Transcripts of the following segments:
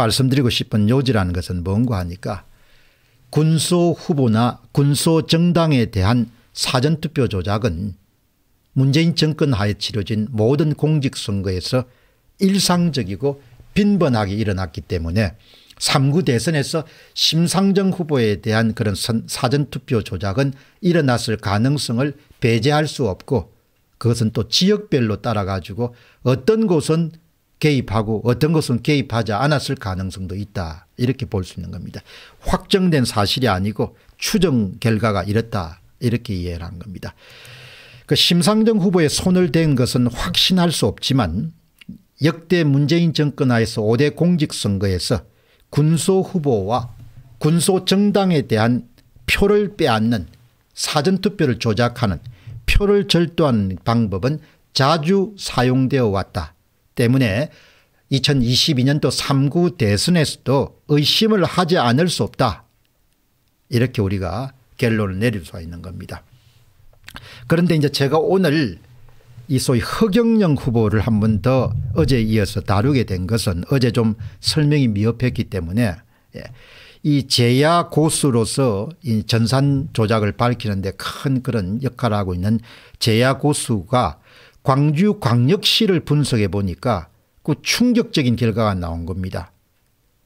말씀드리고 싶은 요지라는 것은 뭔고 하니까 군소 후보나 군소 정당에 대한 사전투표 조작은 문재인 정권 하에 치러진 모든 공직선거에서 일상적이고 빈번하게 일어났기 때문에 3구 대선에서 심상정 후보에 대한 그런 사전투표 조작은 일어났을 가능성을 배제할 수 없고 그것은 또 지역별로 따라 가지고 어떤 곳은 개입하고 어떤 것은 개입하지 않았을 가능성도 있다 이렇게 볼 수 있는 겁니다. 확정된 사실이 아니고 추정 결과가 이렇다 이렇게 이해를 한 겁니다. 그 심상정 후보의 손을 댄 것은 확신할 수 없지만 역대 문재인 정권 하에서 5대 공직선거에서 군소 후보와 군소 정당에 대한 표를 빼앗는 사전투표를 조작하는 표를 절도하는 방법은 자주 사용되어 왔다. 때문에 2022년도 3구 대선에서도 의심을 하지 않을 수 없다. 이렇게 우리가 결론을 내릴 수가 있는 겁니다. 그런데 이제 제가 오늘 이 소위 허경영 후보를 한 번 더 어제 이어서 다루게 된 것은 어제 좀 설명이 미흡했기 때문에 예, 이 제야 고수로서 이 전산 조작을 밝히는데 큰 그런 역할을 하고 있는 제야 고수가 광주 광역시를 분석해 보니까 그 충격적인 결과가 나온 겁니다.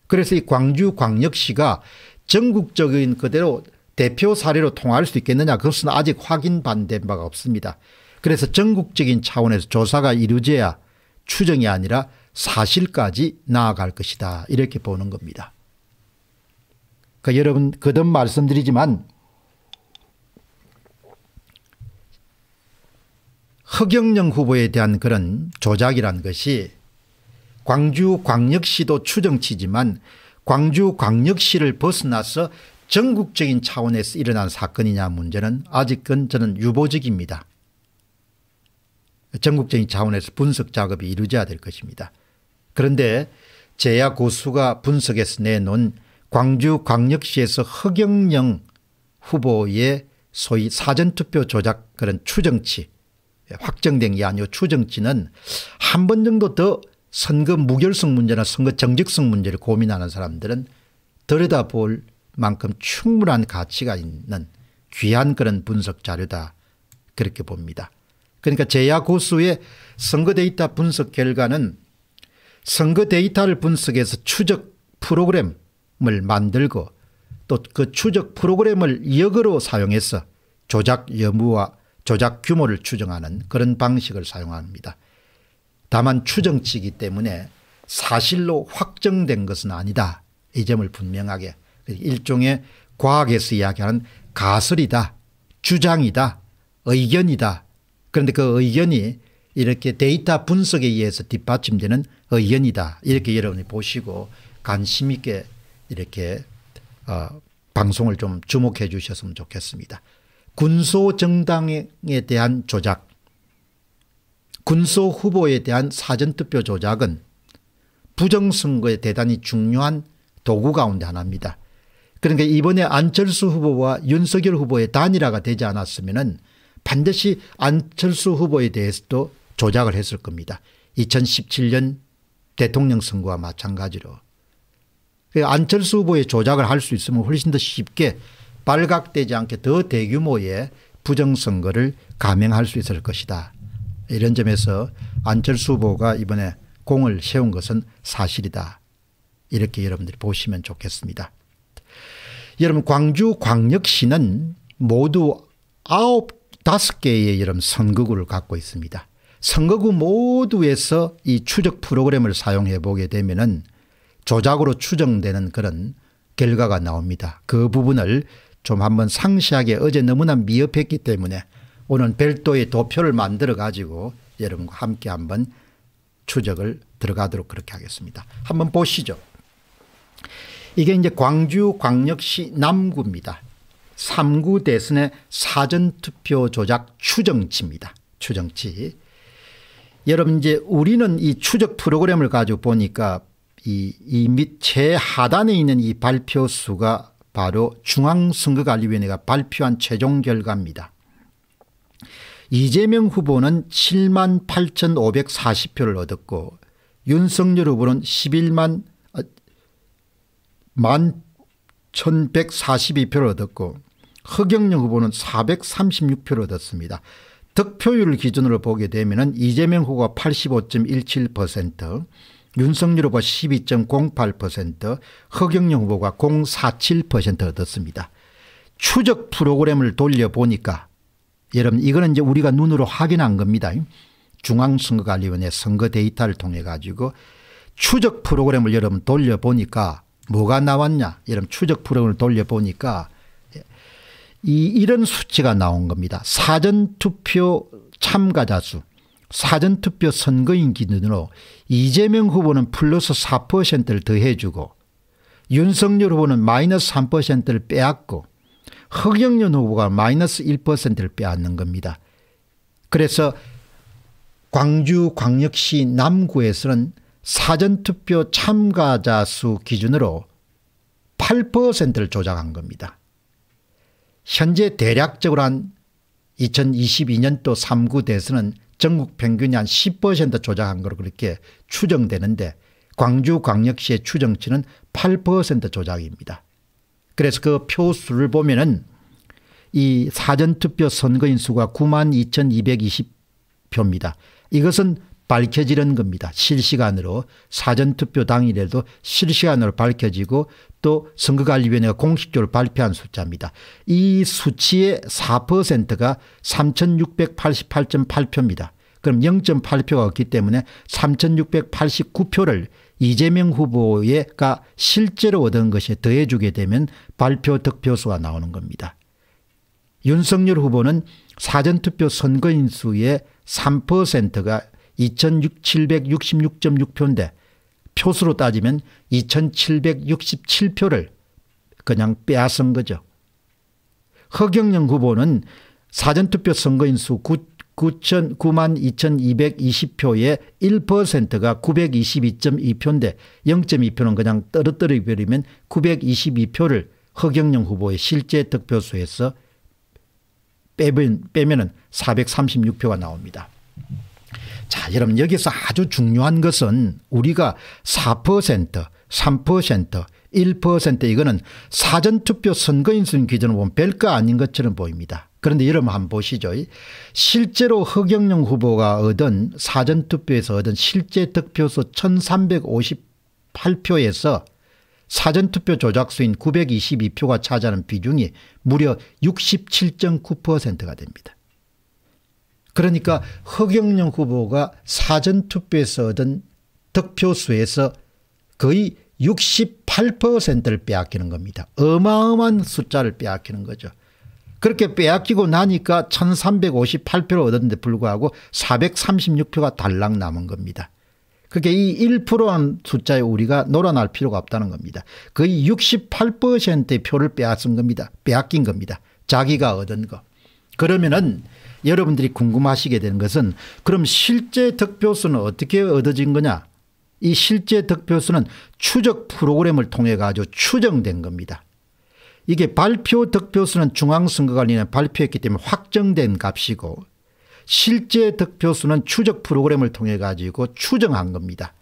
그래서 이 광주 광역시가 전국적인 그대로 대표 사례로 통할 수 있겠느냐 그것은 아직 확인반된 바가 없습니다. 그래서 전국적인 차원에서 조사가 이루어져야 추정이 아니라 사실까지 나아갈 것이다 이렇게 보는 겁니다. 그 여러분 거듭 말씀드리지만 허경영 후보에 대한 그런 조작이란 것이 광주광역시도 추정치지만 광주광역시를 벗어나서 전국적인 차원에서 일어난 사건이냐 문제는 아직은 저는 유보적입니다. 전국적인 차원에서 분석 작업이 이루어져야 될 것입니다. 그런데 제야 고수가 분석해서 내놓은 광주광역시에서 허경영 후보의 소위 사전투표 조작 그런 추정치 예, 확정된 게 아니고 추정치는 한 번 정도 더 선거 무결성 문제나 선거 정직성 문제를 고민하는 사람들은 들여다볼 만큼 충분한 가치가 있는 귀한 그런 분석 자료다 그렇게 봅니다. 그러니까 제야 고수의 선거 데이터 분석 결과는 선거 데이터를 분석해서 추적 프로그램을 만들고 또 그 추적 프로그램을 역으로 사용해서 조작 여부와 조작 규모를 추정하는 그런 방식을 사용합니다. 다만 추정치이기 때문에 사실로 확정된 것은 아니다. 이 점을 분명하게 일종의 과학에서 이야기하는 가설이다 주장이다 의견이다 그런데 그 의견이 이렇게 데이터 분석에 의해서 뒷받침되는 의견이다 이렇게 여러분이 보시고 관심 있게 이렇게 어, 방송을 좀 주목해 주셨으면 좋겠습니다. 군소 정당에 대한 조작, 군소 후보에 대한 사전투표 조작은 부정선거에 대단히 중요한 도구 가운데 하나입니다. 그러니까 이번에 안철수 후보와 윤석열 후보의 단일화가 되지 않았으면 반드시 안철수 후보에 대해서도 조작을 했을 겁니다. 2017년 대통령 선거와 마찬가지로. 그 안철수 후보의 조작을 할 수 있으면 훨씬 더 쉽게 발각되지 않게 더 대규모의 부정선거를 감행할 수 있을 것이다. 이런 점에서 안철수 후보가 이번에 공을 세운 것은 사실이다. 이렇게 여러분들이 보시면 좋겠습니다. 여러분 광주 광역시는 모두 아홉 다섯 개의 여러분 선거구를 갖고 있습니다. 선거구 모두에서 이 추적 프로그램을 사용해 보게 되면은 조작으로 추정되는 그런 결과가 나옵니다. 그 부분을 좀 한번 상시하게 어제 너무나 미흡했기 때문에 오늘 별도의 도표를 만들어 가지고 여러분과 함께 한번 추적을 들어가도록 그렇게 하겠습니다. 한번 보시죠. 이게 이제 광주 광역시 남구입니다. 3구 대선의 사전투표 조작 추정치입니다. 추정치. 여러분 이제 우리는 이 추적 프로그램을 가지고 보니까 이밑 최하단에 있는 이 발표수가 바로 중앙선거관리위원회가 발표한 최종 결과입니다. 이재명 후보는 7만 8,540표를 얻었고 윤석열 후보는 11만 11,142표를 어, 얻었고 허경영 후보는 436표를 얻었습니다. 득표율 기준으로 보게 되면 이재명 후보가 85.17% 윤석열 후보 12.08% 허경영 후보가 0.47% 얻었습니다. 추적 프로그램을 돌려보니까 여러분 이거는 이제 우리가 눈으로 확인한 겁니다. 중앙선거관리위원회 선거 데이터를 통해 가지고 추적 프로그램을 여러분 돌려보니까 뭐가 나왔냐 여러분 추적 프로그램을 돌려보니까 이 이런 수치가 나온 겁니다. 사전투표 참가자 수 사전투표 선거인 기준으로 이재명 후보는 플러스 4%를 더해주고 윤석열 후보는 마이너스 3%를 빼앗고 흑영영 후보가 마이너스 1%를 빼앗는 겁니다. 그래서 광주 광역시 남구에서는 사전투표 참가자 수 기준으로 8%를 조작한 겁니다. 현재 대략적으로 한 2022년도 3구 대선은 전국 평균이 한 10% 조작한 걸로 그렇게 추정되는데 광주광역시의 추정치는 8% 조작입니다. 그래서 그 표수를 보면은 이 사전투표 선거인 수가 9만 2220표입니다. 이것은 밝혀지는 겁니다. 실시간으로 사전투표 당일에도 실시간으로 밝혀지고 또 선거관리위원회가 공식적으로 발표한 숫자입니다. 이 수치의 4%가 3688.8표입니다. 그럼 0.8표가 없기 때문에 3689표를 이재명 후보가 실제로 얻은 것에 더해주게 되면 발표 득표수가 나오는 겁니다. 윤석열 후보는 사전투표 선거인수의 3%가 2666.6표인데 표수로 따지면 2767표를 그냥 빼앗은 거죠. 허경영 후보는 사전투표 선거인수 9만 2220표의 1%가 922.2표인데 0.2표는 그냥 떨어뜨려 버리면 922표를 허경영 후보의 실제 득표수에서 빼면, 은 436표가 나옵니다. 자, 여러분 여기서 아주 중요한 것은 우리가 4%, 3%, 1% 이거는 사전투표 선거인수 기준으로 보면 별거 아닌 것처럼 보입니다. 그런데 여러분 한번 보시죠. 실제로 허경영 후보가 얻은 사전투표에서 얻은 실제 득표수 1358표에서 사전투표 조작수인 922표가 차지하는 비중이 무려 67.9%가 됩니다. 그러니까 허경영 후보가 사전투표에서 얻은 득표수에서 거의 68%를 빼앗기는 겁니다. 어마어마한 숫자를 빼앗기는 거죠. 그렇게 빼앗기고 나니까 1358표를 얻었는데 불구하고 436표가 달랑 남은 겁니다. 그게 이 1%한 숫자에 우리가 놀아날 필요가 없다는 겁니다. 거의 68%의 표를 빼앗은 겁니다. 빼앗긴 겁니다. 자기가 얻은 거. 그러면은 여러분들이 궁금하시게 되는 것은 그럼 실제 득표수는 어떻게 얻어진 거냐 이 실제 득표수는 추적 프로그램을 통해 가지고 추정된 겁니다. 이게 발표 득표수는 중앙선거관리는 발표했기 때문에 확정된 값이고 실제 득표수는 추적 프로그램을 통해 가지고 추정한 겁니다.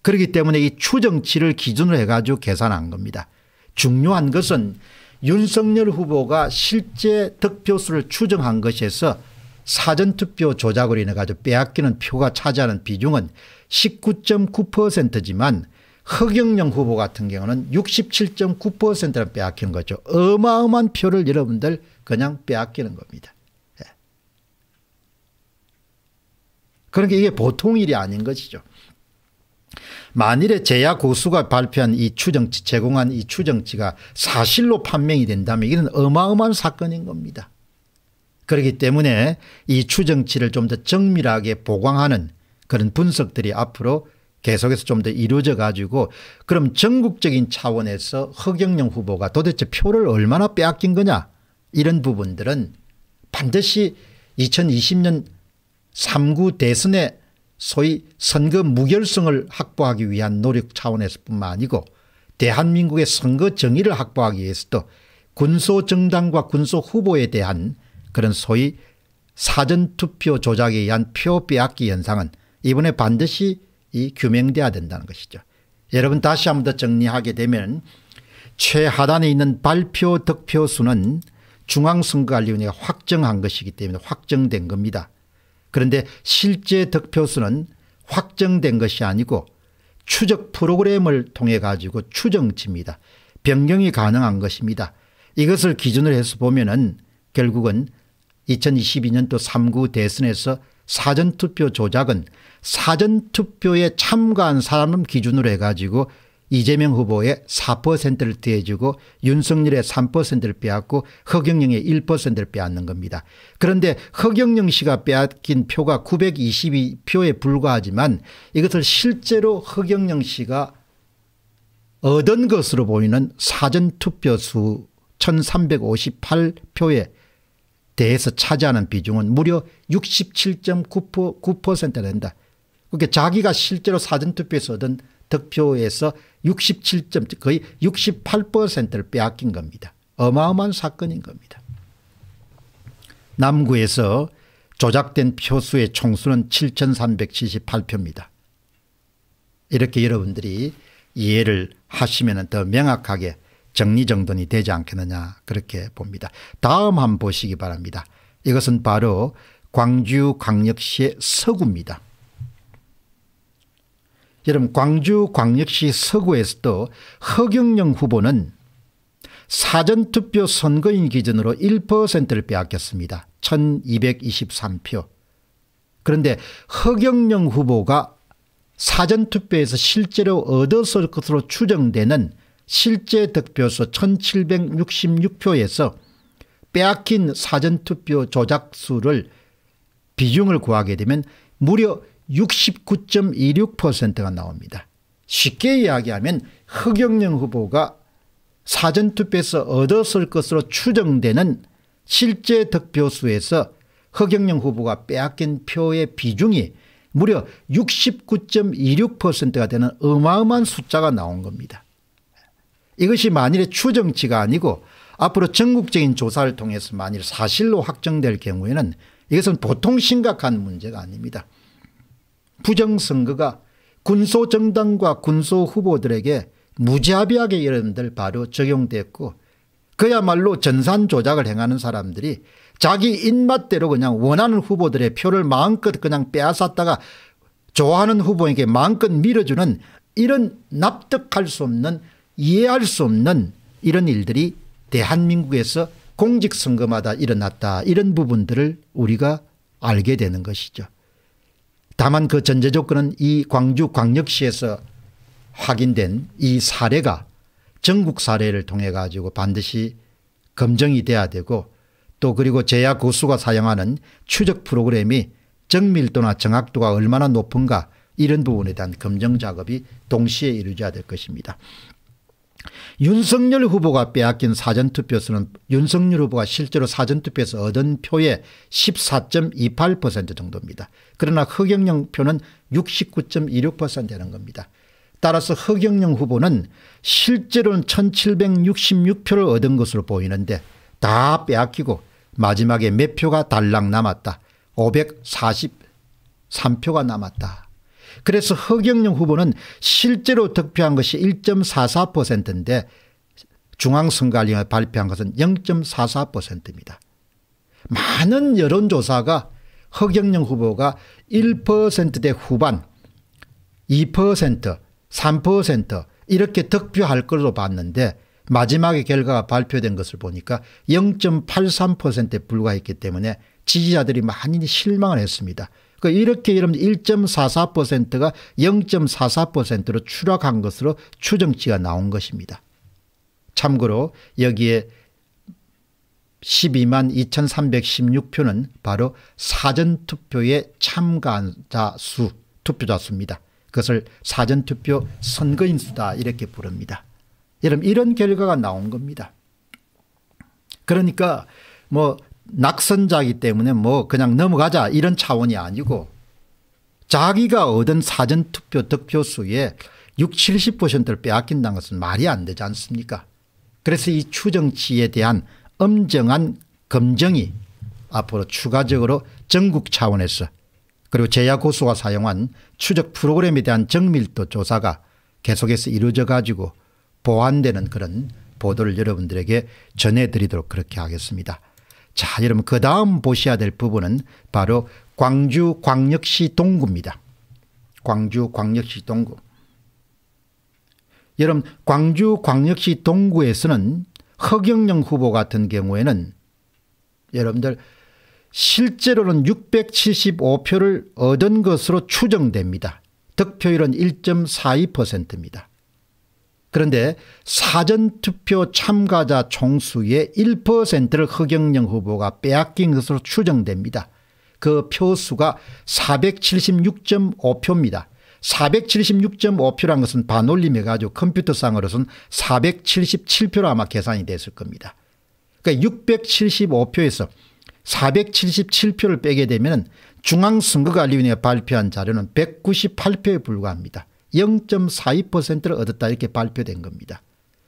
그렇기 때문에 이 추정치를 기준으로 해가지고 계산한 겁니다. 중요한 것은 윤석열 후보가 실제 득표수를 추정한 것에서 사전투표 조작으로 인해 가지고 빼앗기는 표가 차지하는 비중은 19.9%지만 허경영 후보 같은 경우는 67.9%를 빼앗기는 거죠. 어마어마한 표를 여러분들 그냥 빼앗기는 겁니다. 예. 그러니까 이게 보통 일이 아닌 것이죠. 만일에 제야 고수가 발표한 이 추정치 제공한 이 추정치가 사실로 판명이 된다면 이는 어마어마한 사건인 겁니다. 그렇기 때문에 이 추정치를 좀 더 정밀하게 보강하는 그런 분석들이 앞으로 계속해서 좀 더 이루어져 가지고 그럼 전국적인 차원에서 허경영 후보가 도대체 표를 얼마나 빼앗긴 거냐 이런 부분들은 반드시 2020년 3구 대선에 소위 선거 무결성을 확보하기 위한 노력 차원에서 뿐만 아니고 대한민국의 선거 정의를 확보하기 위해서도 군소정당과 군소후보에 대한 그런 소위 사전투표 조작에 의한 표 빼앗기 현상은 이번에 반드시 이 규명돼야 된다는 것이죠. 여러분 다시 한번 더 정리하게 되면 최하단에 있는 발표 득표 수는 중앙선거관리위원회가 확정한 것이기 때문에 확정된 겁니다. 그런데 실제 득표수는 확정된 것이 아니고 추적 프로그램을 통해 가지고 추정치입니다. 변경이 가능한 것입니다. 이것을 기준으로 해서 보면은 결국은 2022년도 3구 대선에서 사전투표 조작은 사전투표에 참가한 사람을 기준으로 해가지고 이재명 후보의 4%를 떼어주고 윤석열의 3%를 빼앗고 허경영의 1%를 빼앗는 겁니다. 그런데 허경영 씨가 빼앗긴 표가 922표에 불과하지만 이것을 실제로 허경영 씨가 얻은 것으로 보이는 사전투표수 1358표에 대해서 차지하는 비중은 무려 6 7 9 된다. 그러니까 자기가 실제로 사전투표에서 얻은 득표에서 67점 거의 68%를 빼앗긴 겁니다. 어마어마한 사건인 겁니다. 남구에서 조작된 표수의 총수는 7378표입니다. 이렇게 여러분들이 이해를 하시면 더 명확하게 정리정돈이 되지 않겠느냐 그렇게 봅니다. 다음 한번 보시기 바랍니다. 이것은 바로 광주광역시의 서구입니다. 여러분 광주 광역시 서구에서도 허경영 후보는 사전투표 선거인 기준으로 1%를 빼앗겼습니다. 1223표. 그런데 허경영 후보가 사전투표에서 실제로 얻었을 것으로 추정되는 실제 득표수 1766표에서 빼앗긴 사전투표 조작수를 비중을 구하게 되면 무려 69.26%가 나옵니다. 쉽게 이야기하면 흑경령 후보가 사전투표에서 얻었을 것으로 추정되는 실제 득표수에서 흑경령 후보가 빼앗긴 표의 비중이 무려 69.26%가 되는 어마어마한 숫자가 나온 겁니다. 이것이 만일에 추정치가 아니고 앞으로 전국적인 조사를 통해서 만일 사실로 확정될 경우에는 이것은 보통 심각한 문제가 아닙니다. 부정선거가 군소정당과 군소후보들에게 무자비하게 여러분들 바로 적용됐고 그야말로 전산 조작을 행하는 사람들이 자기 입맛대로 그냥 원하는 후보들의 표를 마음껏 그냥 빼앗았다가 좋아하는 후보에게 마음껏 밀어주는 이런 납득할 수 없는 이해할 수 없는 이런 일들이 대한민국에서 공직선거마다 일어났다 이런 부분들을 우리가 알게 되는 것이죠. 다만 그 전제 조건은 이 광주 광역시에서 확인된 이 사례가 전국 사례를 통해 가지고 반드시 검증이 돼야 되고 또 그리고 제약 고수가 사용하는 추적 프로그램이 정밀도나 정확도가 얼마나 높은가 이런 부분에 대한 검증 작업이 동시에 이루어져야 될 것입니다. 윤석열 후보가 빼앗긴 사전투표수는 윤석열 후보가 실제로 사전투표에서 얻은 표의 14.28% 정도입니다. 그러나 허경영 표는 69.26% 되는 겁니다. 따라서 허경영 후보는 실제로는 1766표를 얻은 것으로 보이는데 다 빼앗기고 마지막에 몇 표가 달랑 남았다. 543표가 남았다. 그래서 허경영 후보는 실제로 득표한 것이 1.44%인데 중앙선관위가 발표한 것은 0.44%입니다. 많은 여론조사가 허경영 후보가 1%대 후반 2% 3% 이렇게 득표할 걸로 봤는데 마지막에 결과가 발표된 것을 보니까 0.83%에 불과했기 때문에 지지자들이 많이 실망을 했습니다. 그러니까 이렇게 여러분 1.44%가 0.44%로 추락한 것으로 추정치가 나온 것입니다. 참고로 여기에 12만 2316표는 바로 사전투표에 참가자 수, 투표자 수입니다. 그것을 사전투표 선거인 수다 이렇게 부릅니다. 여러분 이런 결과가 나온 겁니다. 그러니까 뭐 낙선자이기 때문에 뭐 그냥 넘어가자 이런 차원이 아니고 자기가 얻은 사전투표 득표수의 60, 70%를 빼앗긴다는 것은 말이 안 되지 않습니까 그래서 이 추정치에 대한 엄정한 검증이 앞으로 추가적으로 전국 차원에서 그리고 제야고수가 사용한 추적 프로그램에 대한 정밀도 조사가 계속해서 이루어져 가지고 보완되는 그런 보도를 여러분들에게 전해드리도록 그렇게 하겠습니다. 자, 여러분 그 다음 보셔야 될 부분은 바로 광주 광역시 동구입니다. 광주 광역시 동구. 여러분 광주 광역시 동구에서는 허경영 후보 같은 경우에는 여러분들 실제로는 675표를 얻은 것으로 추정됩니다. 득표율은 1.42%입니다. 그런데 사전투표 참가자 총수의 1%를 허경영 후보가 빼앗긴 것으로 추정됩니다. 그 표수가 476.5표입니다. 476.5표란 것은 반올림해 가지고 컴퓨터상으로선 477표로 아마 계산이 됐을 겁니다. 그러니까 675표에서 477표를 빼게 되면 중앙선거관리위원회가 발표한 자료는 198표에 불과합니다. 0.42%를 얻었다 이렇게 발표된 겁니다.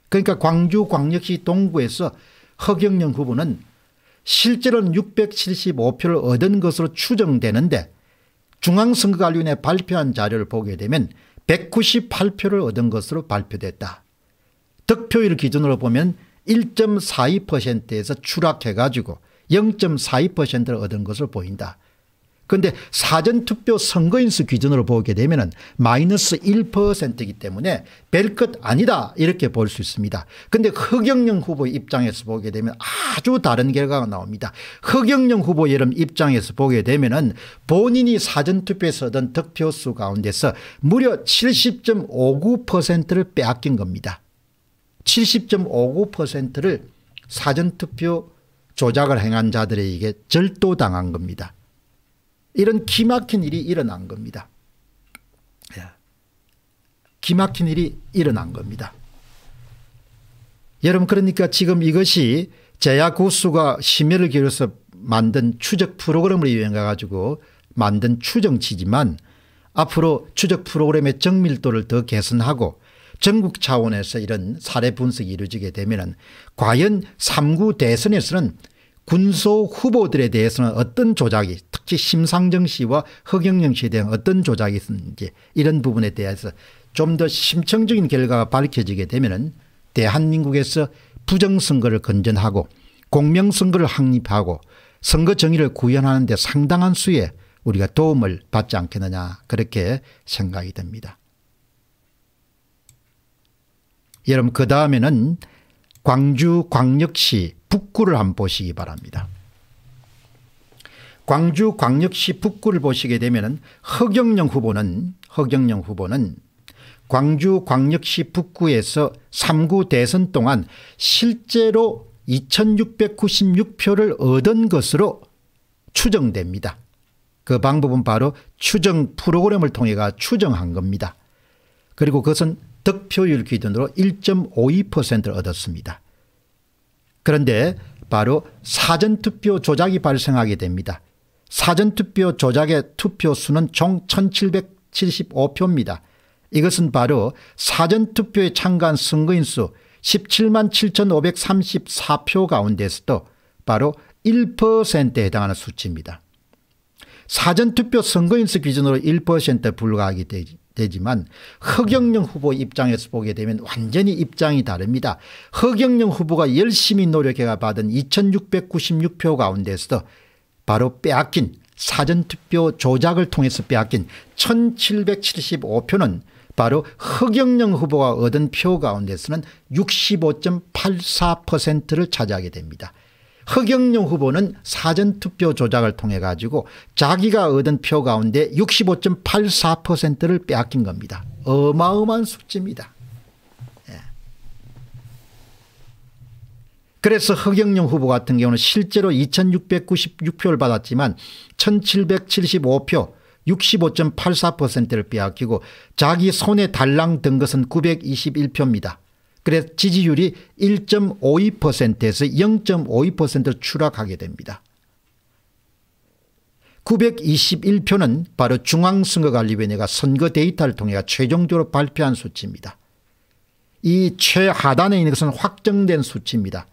그러니까 광주광역시 동구에서 허경영 후보는 실제로는 675표를 얻은 것으로 추정되는데 중앙선거관리위원회 발표한 자료를 보게 되면 198표를 얻은 것으로 발표됐다. 득표율 기준으로 보면 1.42%에서 추락해가지고 0.42%를 얻은 것으로 보인다. 그런데 사전투표 선거인수 기준으로 보게 되면 마이너스 1%이기 때문에 별것 아니다 이렇게 볼 수 있습니다. 그런데 허경영 후보 입장에서 보게 되면 아주 다른 결과가 나옵니다. 허경영 후보 여름 입장에서 보게 되면 본인이 사전투표에서 얻은 득표수 가운데서 무려 70.59%를 빼앗긴 겁니다. 70.59%를 사전투표 조작을 행한 자들에게 절도당한 겁니다. 이런 기막힌 일이 일어난 겁니다. 예. 기막힌 일이 일어난 겁니다. 여러분 그러니까 지금 이것이 제약 고수가 심혈을 기울여서 만든 추적 프로그램을 이용해 가지고 만든 추정치지만 앞으로 추적 프로그램의 정밀도를 더 개선하고 전국 차원에서 이런 사례 분석이 이루어지게 되면 과연 3구 대선에서는 군소 후보들에 대해서는 어떤 조작이 특히 심상정 씨와 허경영 씨에 대한 어떤 조작이 있었는지 이런 부분에 대해서 좀 더 심층적인 결과가 밝혀지게 되면 대한민국에서 부정선거를 건전하고 공명선거를 확립하고 선거 정의를 구현하는 데 상당한 수의 우리가 도움을 받지 않겠느냐 그렇게 생각이 됩니다 여러분 그 다음에는 광주 광역시 북구를 한번 보시기 바랍니다. 광주광역시 북구를 보시게 되면 허경영 후보는 허경영 후보는 광주광역시 북구에서 3구 대선 동안 실제로 2696표를 얻은 것으로 추정됩니다. 그 방법은 바로 추정 프로그램을 통해가 추정한 겁니다. 그리고 그것은 득표율 기준으로 1.52%를 얻었습니다. 그런데 바로 사전투표 조작이 발생하게 됩니다. 사전투표 조작의 투표수는 총 1775표입니다. 이것은 바로 사전투표에 참가한 선거인 수 17만 7534표 가운데서도 바로 1%에 해당하는 수치입니다. 사전투표 선거인수 기준으로 1% 불과하게 되지만 허경영 후보 입장에서 보게 되면 완전히 입장이 다릅니다. 허경영 후보가 열심히 노력해 받은 2696표 가운데서도 바로 빼앗긴 사전투표 조작을 통해서 빼앗긴 1775표는 바로 흑영영 후보가 얻은 표 가운데서는 65.84%를 차지하게 됩니다. 흑영영 후보는 사전투표 조작을 통해 가지고 자기가 얻은 표 가운데 65.84%를 빼앗긴 겁니다. 어마어마한 수치입니다. 그래서 허경영 후보 같은 경우는 실제로 2696표를 받았지만 1775표 65.84%를 빼앗기고 자기 손에 달랑 든 것은 921표입니다. 그래서 지지율이 1.52%에서 0 5 2를 추락하게 됩니다. 921표는 바로 중앙선거관리위원회가 선거 데이터를 통해 최종적으로 발표한 수치입니다. 이 최하단에 있는 것은 확정된 수치입니다.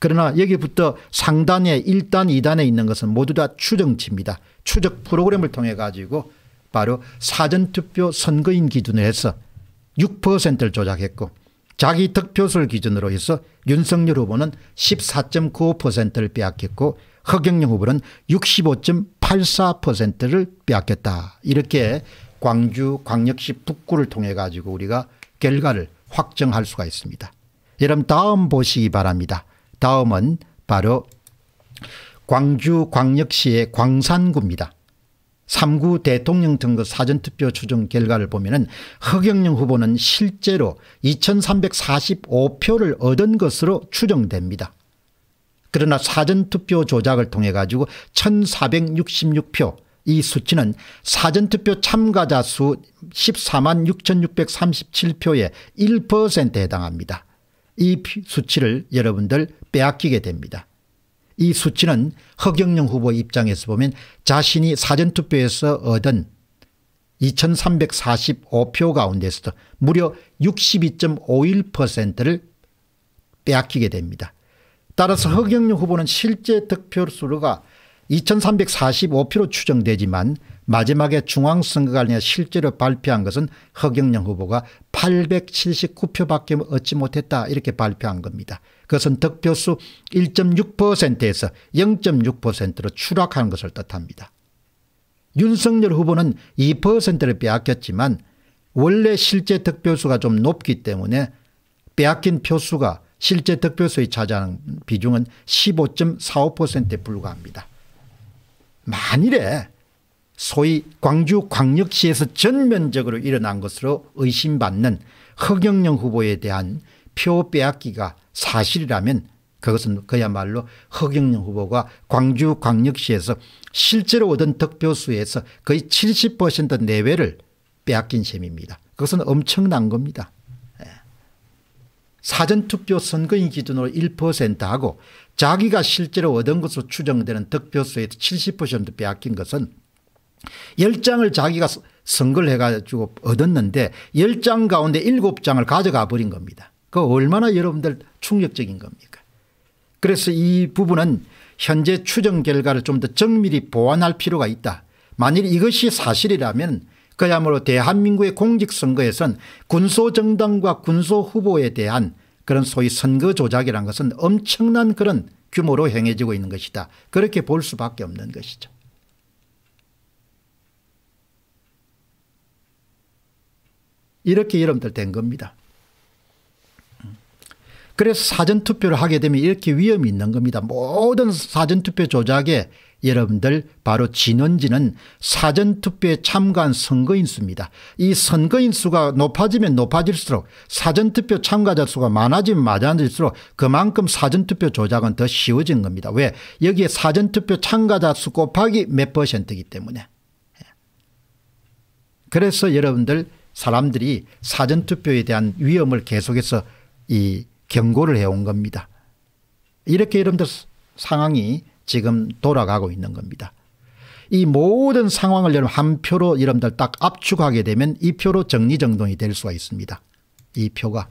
그러나 여기부터 상단에 1단 2단에 있는 것은 모두 다 추정치입니다. 추적 프로그램을 통해 가지고 바로 사전투표 선거인 기준으로 해서 6%를 조작했고 자기 득표수를 기준으로 해서 윤석열 후보는 14.95%를 빼앗겼고 허경영 후보는 65.84%를 빼앗겼다. 이렇게 광주 광역시 북구를 통해 가지고 우리가 결과를 확정할 수가 있습니다. 여러분 다음 보시기 바랍니다. 다음은 바로 광주 광역시의 광산구입니다. 3구 대통령 선거 사전투표 추정 결과를 보면 은 허경영 후보는 실제로 2345표를 얻은 것으로 추정됩니다. 그러나 사전투표 조작을 통해 가지고 1466표 이 수치는 사전투표 참가자 수 14만 6637표의 1%에 해당합니다. 이 수치를 여러분들 빼앗기게 됩니다. 이 수치는 허경영 후보 입장에서 보면 자신이 사전투표에서 얻은 2345표 가운데서도 무려 62.51%를 빼앗기게 됩니다. 따라서 허경영 후보는 실제 득표수가 2345표로 추정되지만 마지막에 중앙선거관리에 실제로 발표한 것은 허경영 후보가 879표밖에 얻지 못했다 이렇게 발표한 겁니다. 그것은 득표수 1.6%에서 0.6%로 추락한 것을 뜻합니다. 윤석열 후보는 2%를 빼앗겼지만 원래 실제 득표수가 좀 높기 때문에 빼앗긴 표수가 실제 득표수에 차지하는 비중은 15.45%에 불과합니다. 만일에 소위 광주 광역시에서 전면적으로 일어난 것으로 의심받는 허경영 후보에 대한 표 빼앗기가 사실이라면 그것은 그야말로 허경영 후보가 광주 광역시에서 실제로 얻은 득표수에서 거의 70% 내외를 빼앗긴 셈입니다. 그것은 엄청난 겁니다. 예. 사전투표 선거인 기준으로 1%하고 자기가 실제로 얻은 것으로 추정되는 득표수에서 70% 빼앗긴 것은 10장을 자기가 선거를 해가지고 얻었는데 10장 가운데 7장을 가져가 버린 겁니다. 그 얼마나 여러분들 충격적인 겁니까? 그래서 이 부분은 현재 추정 결과를 좀 더 정밀히 보완할 필요가 있다. 만일 이것이 사실이라면 그야말로 대한민국의 공직선거에선 군소정당과 군소후보에 대한 그런 소위 선거 조작이란 것은 엄청난 그런 규모로 행해지고 있는 것이다. 그렇게 볼 수밖에 없는 것이죠. 이렇게 여러분들 된 겁니다. 그래서 사전투표를 하게 되면 이렇게 위험이 있는 겁니다. 모든 사전투표 조작에 여러분들 바로 진원지는 사전투표에 참가한 선거인 수입니다. 이 선거인 수가 높아지면 높아질수록 사전투표 참가자 수가 많아지면 많아질수록 그만큼 사전투표 조작은 더 쉬워진 겁니다. 왜? 여기에 사전투표 참가자 수 곱하기 몇 퍼센트이기 때문에. 그래서 여러분들 사람들이 사전투표에 대한 위험을 계속해서 이 경고를 해온 겁니다. 이렇게 여러분들 상황이 지금 돌아가고 있는 겁니다. 이 모든 상황을 여러분 한 표로 여러분들 딱 압축하게 되면 이 표로 정리정돈이 될 수가 있습니다. 이 표가.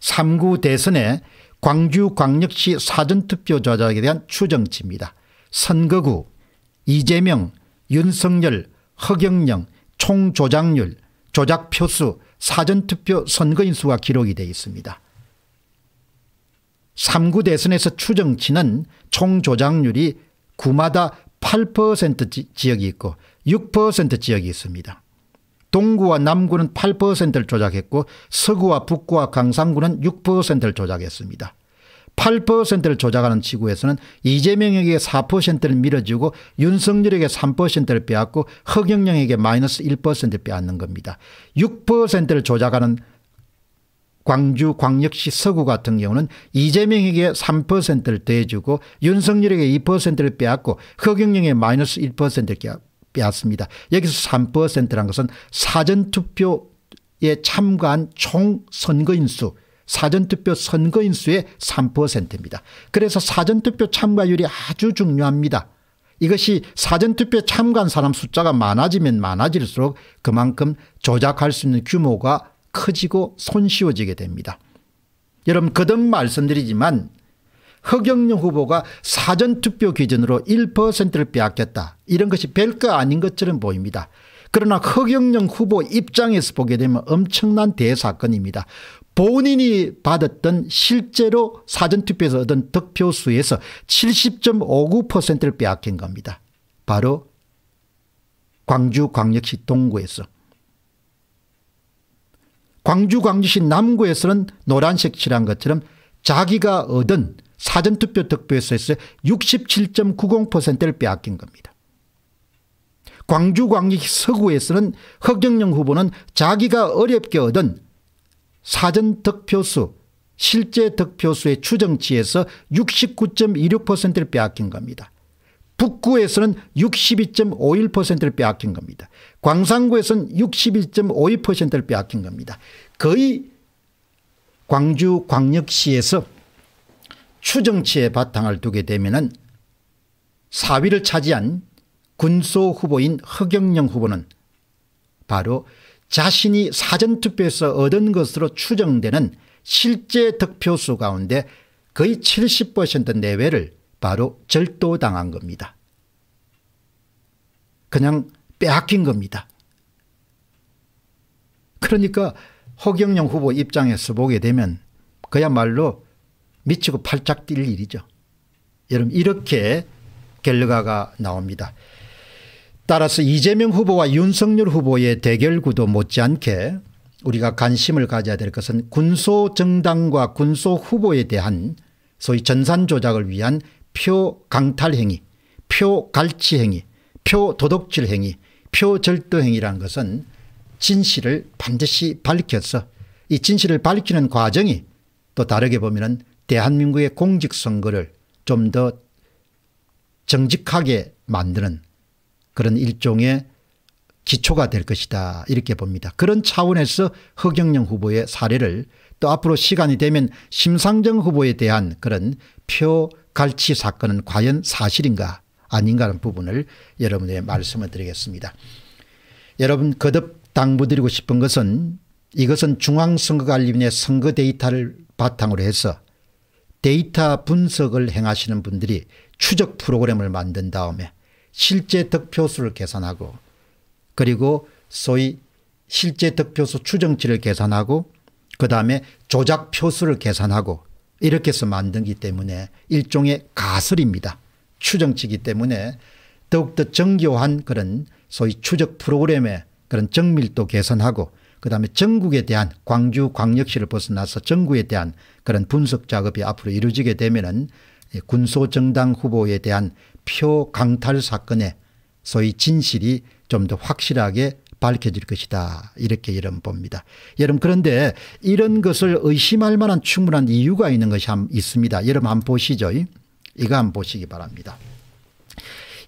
3구 예. 대선에 광주광역시 사전투표 조작에 대한 추정치입니다. 선거구 이재명, 윤석열, 허경영 총조작률, 조작표수, 사전투표 선거인수가 기록이 되어 있습니다. 3구 대선에서 추정치는 총조작률이 구마다 8% 지역이 있고 6% 지역이 있습니다. 동구와 남구는 8%를 조작했고 서구와 북구와 강산구는 6%를 조작했습니다. 8%를 조작하는 지구에서는 이재명에게 4%를 밀어주고 윤석열에게 3%를 빼앗고 허경영에게 마이너스 1%를 빼앗는 겁니다. 6%를 조작하는 광주 광역시 서구 같은 경우는 이재명에게 3%를 대주고 윤석열에게 2%를 빼앗고 허경영에 마이너스 1%를 빼앗습니다. 여기서 3%란 것은 사전투표에 참가한 총 선거인수 사전투표 선거인 수의 3%입니다. 그래서 사전투표 참가율이 아주 중요합니다. 이것이 사전투표 참가한 사람 숫자가 많아지면 많아질수록 그만큼 조작할 수 있는 규모가 커지고 손쉬워지게 됩니다. 여러분 거듭 말씀드리지만 허경영 후보가 사전투표 기준으로 1%를 빼앗겼다. 이런 것이 별거 아닌 것처럼 보입니다. 그러나 허경영 후보 입장에서 보게 되면 엄청난 대사건입니다. 본인이 받았던 실제로 사전투표에서 얻은 득표수에서 70.59%를 빼앗긴 겁니다. 바로 광주광역시 동구에서. 광주광역시 남구에서는 노란색 칠한 것처럼 자기가 얻은 사전투표 득표에서 수 67.90%를 빼앗긴 겁니다. 광주광역시 서구에서는 허경영 후보는 자기가 어렵게 얻은 사전 득표수 실제 득표수의 추정치에서 69.26%를 빼앗긴 겁니다. 북구에서는 62.51%를 빼앗긴 겁니다. 광산구에서는 61.52%를 빼앗긴 겁니다. 거의 광주 광역시에서 추정치에 바탕을 두게 되면 4위를 차지한 군소 후보인 허경영 후보는 바로 자신이 사전투표에서 얻은 것으로 추정되는 실제 득표수 가운데 거의 70% 내외를 바로 절도당한 겁니다. 그냥 빼앗긴 겁니다. 그러니까 허경영 후보 입장에서 보게 되면 그야말로 미치고 팔짝 뛸 일이죠. 여러분 이렇게 갤러가가 나옵니다. 따라서 이재명 후보와 윤석열 후보의 대결 구도 못지않게 우리가 관심을 가져야 될 것은 군소 정당과 군소 후보에 대한 소위 전산 조작을 위한 표 강탈 행위 표갈취 행위 표도덕질 행위 표 절도 행위라는 것은 진실을 반드시 밝혀서 이 진실을 밝히는 과정이 또 다르게 보면 대한민국의 공직선거를 좀 더 정직하게 만드는 그런 일종의 기초가 될 것이다 이렇게 봅니다. 그런 차원에서 허경영 후보의 사례를 또 앞으로 시간이 되면 심상정 후보에 대한 그런 표 갈치 사건은 과연 사실인가 아닌가 하는 부분을 여러분에게 말씀을 드리겠습니다. 여러분 거듭 당부드리고 싶은 것은 이것은 중앙선거관리위원회 선거 데이터를 바탕으로 해서 데이터 분석을 행하시는 분들이 추적 프로그램을 만든 다음에 실제 득표수를 계산하고 그리고 소위 실제 득표수 추정치를 계산하고 그 다음에 조작 표수를 계산하고 이렇게 해서 만든기 때문에 일종의 가설입니다. 추정치기 때문에 더욱더 정교한 그런 소위 추적 프로그램의 그런 정밀도 개선하고 그 다음에 전국에 대한 광주 광역시를 벗어나서 전국에 대한 그런 분석 작업이 앞으로 이루어지게 되면은 군소정당 후보에 대한 표 강탈 사건의 소위 진실이 좀 더 확실하게 밝혀질 것이다 이렇게 여러분 봅니다. 여러분 그런데 이런 것을 의심할 만한 충분한 이유가 있는 것이 있습니다. 여러분 한번 보시죠. 이거 한번 보시기 바랍니다.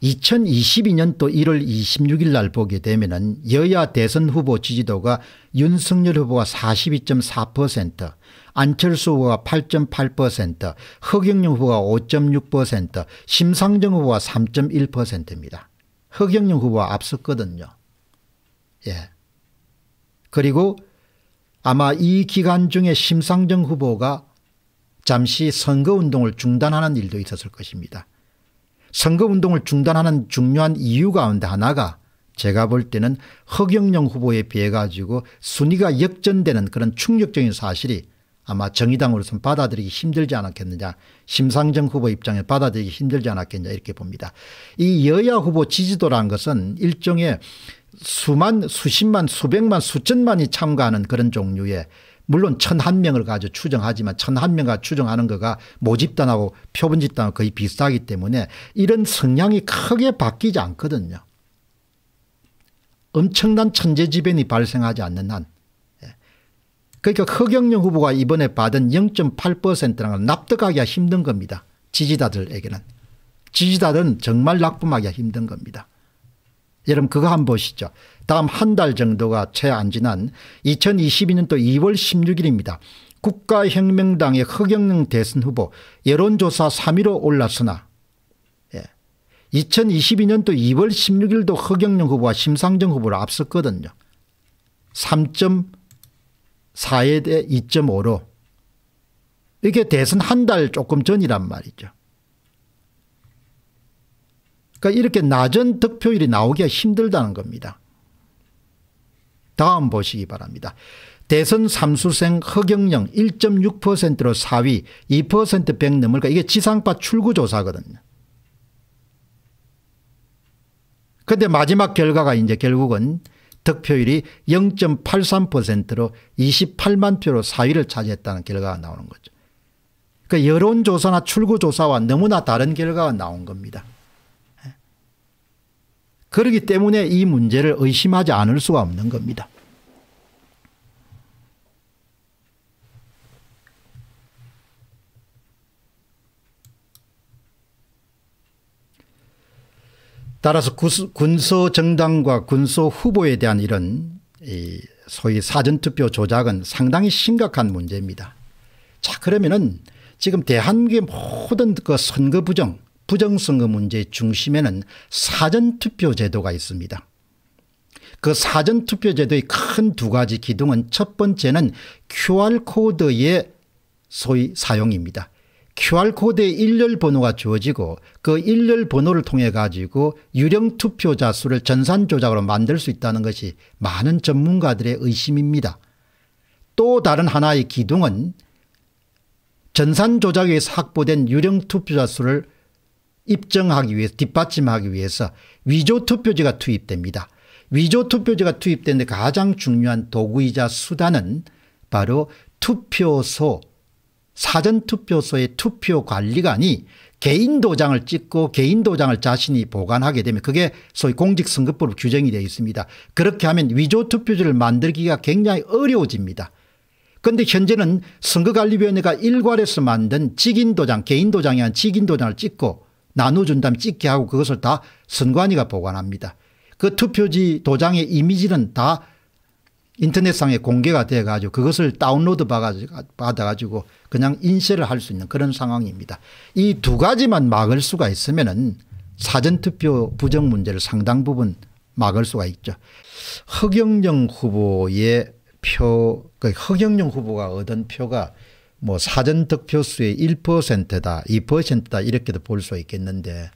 2022년 도 1월 26일 날 보게 되면 여야 대선 후보 지지도가 윤석열 후보가 42.4%, 안철수 후보가 8.8%, 허경영 후보가 5.6%, 심상정 후보가 3.1%입니다. 허경영 후보가 앞섰거든요. 예. 그리고 아마 이 기간 중에 심상정 후보가 잠시 선거운동을 중단하는 일도 있었을 것입니다. 선거운동을 중단하는 중요한 이유 가운데 하나가 제가 볼 때는 허경영 후보에 비해 가지고 순위가 역전되는 그런 충격적인 사실이 아마 정의당으로서는 받아들이기 힘들지 않았겠느냐 심상정 후보 입장에 받아들이기 힘들지 않았겠냐 이렇게 봅니다. 이 여야 후보 지지도라는 것은 일종의 수만 수십만 수백만 수천만이 참가하는 그런 종류의 물론 천 한 명을 가지고 추정하지만 천 한 명과 추정하는 거가 모집단하고 표본집단하고 거의 비슷하기 때문에 이런 성향이 크게 바뀌지 않거든요. 엄청난 천재지변이 발생하지 않는 한. 예. 그러니까 허경영 후보가 이번에 받은 0.8%라는 걸 납득하기가 힘든 겁니다. 지지자들에게는. 지지자들은 정말 납품하기가 힘든 겁니다. 여러분 그거 한번 보시죠. 다음 한 달 정도가 채 안 지난 2022년 도 2월 16일입니다. 국가혁명당의 허경영 대선 후보 여론조사 3위로 올랐으나 2022년도 2월 16일도 허경영 후보와 심상정 후보를 앞섰거든요. 3.4에 대 2.5로 이게 대선 한 달 조금 전이란 말이죠. 그러니까 이렇게 낮은 득표율이 나오기가 힘들다는 겁니다. 다음 보시기 바랍니다. 대선 삼수생 허경영 1.6%로 4위 2%백 넘을까 이게 지상파 출구조사거든요. 근데 마지막 결과가 이제 결국은 득표율이 0.83%로 28만 표로 4위를 차지했다는 결과가 나오는 거죠. 그 여론조사나 출구조사와 너무나 다른 결과가 나온 겁니다. 그렇기 때문에 이 문제를 의심하지 않을 수가 없는 겁니다. 따라서 군소 정당과 군소 후보에 대한 이런 소위 사전투표 조작은 상당히 심각한 문제입니다. 자 그러면은 지금 대한민국의 모든 그 선거 부정 부정선거 문제 중심에는 사전투표 제도가 있습니다. 그 사전투표 제도의 큰 두 가지 기둥은 첫 번째는 QR코드의 소위 사용입니다. QR코드에 일렬 번호가 주어지고 그 일렬 번호를 통해 가지고 유령 투표자 수를 전산 조작으로 만들 수 있다는 것이 많은 전문가들의 의심입니다. 또 다른 하나의 기둥은 전산 조작에 확보된 유령 투표자 수를 입증하기 위해서 뒷받침하기 위해서 위조 투표지가 투입됩니다. 위조 투표지가 투입되는데 가장 중요한 도구이자 수단은 바로 투표소 사전투표소의 투표관리관이 개인 도장을 찍고 개인 도장을 자신이 보관하게 되면 그게 소위 공직선거법 규정이 되어 있습니다. 그렇게 하면 위조투표지를 만들기가 굉장히 어려워집니다. 그런데 현재는 선거관리위원회가 일괄해서 만든 직인 도장, 개인 도장이 아 직인 도장을 찍고 나눠준 다음 찍게 하고 그것을 다 선관위가 보관합니다. 그 투표지 도장의 이미지는 다 인터넷상에 공개가 돼 가지고 그것을 다운로드 받아 가지고 그냥 인쇄를 할 수 있는 그런 상황입니다. 이 두 가지만 막을 수가 있으면은 사전투표 부정 문제를 상당 부분 막을 수가 있죠. 허경영 후보의 표, 그 허경영 후보가 얻은 표가 뭐 사전 득표수의 1%다 2%다 이렇게도 볼 수 있겠는데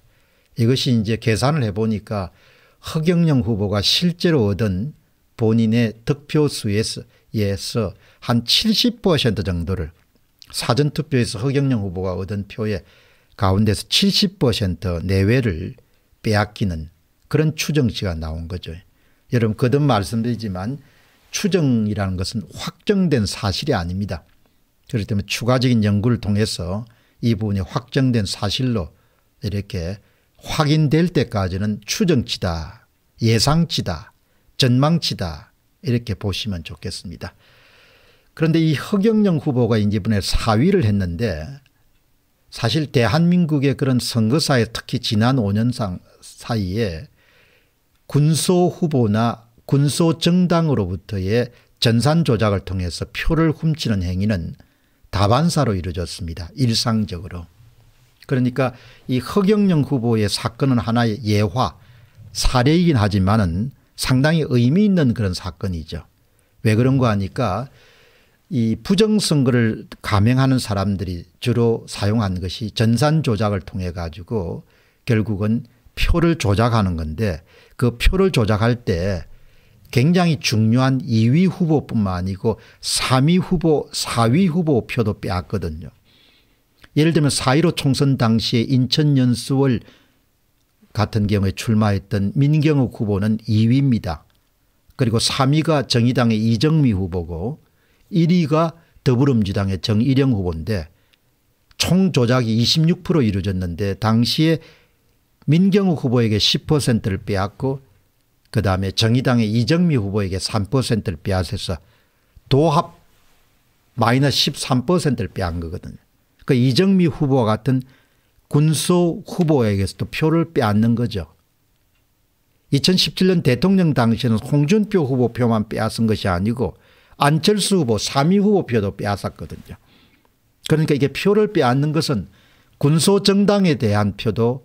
이것이 이제 계산을 해보니까 허경영 후보가 실제로 얻은 본인의 득표수에서 한 70% 정도를 사전투표에서 허경영 후보가 얻은 표의 가운데서 70% 내외를 빼앗기는 그런 추정치가 나온 거죠. 여러분 거듭 말씀드리지만 추정이라는 것은 확정된 사실이 아닙니다. 그렇기 때문에 추가적인 연구를 통해서 이 부분이 확정된 사실로 이렇게 확인될 때까지는 추정치다 예상치다 전망치다 이렇게 보시면 좋겠습니다. 그런데 이 허경영 후보가 이번에 4위를 했는데 사실 대한민국의 그런 선거사에 특히 지난 5년 사이에 군소 후보나 군소 정당으로부터의 전산 조작을 통해서 표를 훔치는 행위는 다반사로 이루어졌습니다. 일상적으로. 그러니까 이 허경영 후보의 사건은 하나의 예화 사례이긴 하지만 은 상당히 의미 있는 그런 사건이죠. 왜 그런가 하니까 이 부정선거를 감행하는 사람들이 주로 사용한 것이 전산 조작을 통해 가지고 결국은 표를 조작하는 건데 그 표를 조작할 때 굉장히 중요한 2위 후보뿐만 아니고 3위 후보, 4위 후보 표도 빼앗거든요. 예를 들면 4.15 총선 당시에 인천 연수월 같은 경우에 출마했던 민경욱 후보는 2위입니다. 그리고 3위가 정의당의 이정미 후보고 1위가 더불어민주당의 정일영 후보인데 총 조작이 26% 이루어졌는데 당시에 민경욱 후보에게 10%를 빼앗고 그 다음에 정의당의 이정미 후보에게 3%를 빼앗아서 도합 마이너스 13%를 빼앗은 거거든요. 그 이정미 후보와 같은 군소 후보에게서도 표를 빼앗는 거죠. 2017년 대통령 당시에는 홍준표 후보 표만 빼앗은 것이 아니고 안철수 후보 3위 후보 표도 빼앗았거든요. 그러니까 이게 표를 빼앗는 것은 군소정당에 대한 표도